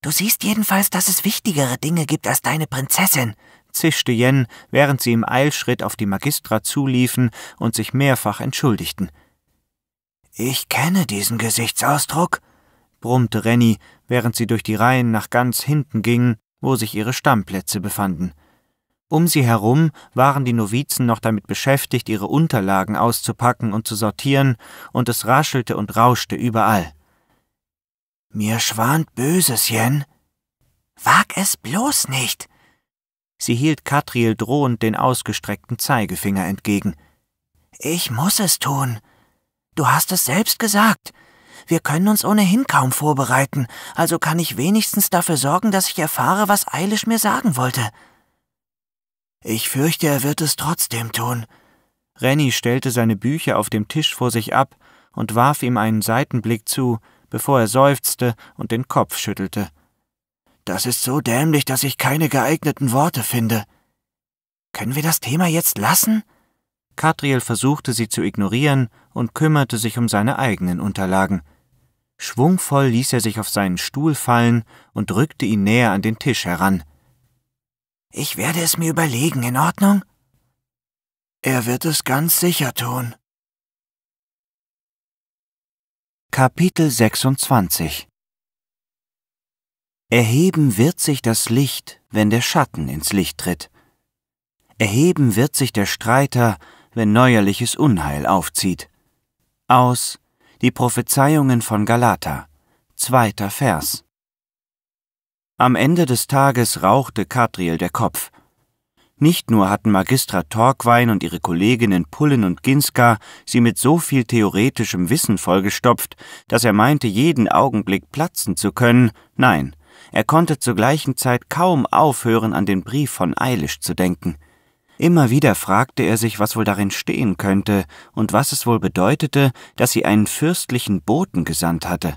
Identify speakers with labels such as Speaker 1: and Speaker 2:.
Speaker 1: Du siehst jedenfalls, dass es wichtigere Dinge gibt als deine Prinzessin, zischte Yen, während sie im Eilschritt auf die Magistra zuliefen und sich mehrfach entschuldigten. Ich kenne diesen Gesichtsausdruck, brummte Renny, während sie durch die Reihen nach ganz hinten gingen, wo sich ihre Stammplätze befanden. Um sie herum waren die Novizen noch damit beschäftigt, ihre Unterlagen auszupacken und zu sortieren, und es raschelte und rauschte überall. Mir schwant Böses, Jen. Wag es bloß nicht. Sie hielt Katriel drohend den ausgestreckten Zeigefinger entgegen.
Speaker 2: Ich muss es tun. Du hast es selbst gesagt. Wir können uns ohnehin kaum vorbereiten, also kann ich wenigstens dafür sorgen, dass ich erfahre, was Eilish mir sagen wollte. Ich fürchte, er wird es trotzdem tun.
Speaker 1: Renny stellte seine Bücher auf dem Tisch vor sich ab und warf ihm einen Seitenblick zu, bevor er seufzte und den Kopf schüttelte. Das ist so dämlich, dass ich keine geeigneten Worte finde. Können wir das Thema jetzt lassen? Katriel versuchte sie zu ignorieren und kümmerte sich um seine eigenen Unterlagen. Schwungvoll ließ er sich auf seinen Stuhl fallen und rückte ihn näher an den Tisch heran. Ich werde es mir überlegen,
Speaker 2: in Ordnung? Er wird es ganz sicher tun.
Speaker 1: Kapitel 26 Erheben wird sich das Licht, wenn der Schatten ins Licht tritt. Erheben wird sich der Streiter, wenn neuerliches Unheil aufzieht. Aus Die Prophezeiungen von Galata, zweiter Vers. Am Ende des Tages rauchte Kadriel der Kopf, nicht nur hatten Magistra Torquine und ihre Kolleginnen Pullen und Ginska sie mit so viel theoretischem Wissen vollgestopft, dass er meinte, jeden Augenblick platzen zu können, nein, er konnte zur gleichen Zeit kaum aufhören, an den Brief von Eilisch zu denken. Immer wieder fragte er sich, was wohl darin stehen könnte und was es wohl bedeutete, dass sie einen fürstlichen Boten gesandt hatte.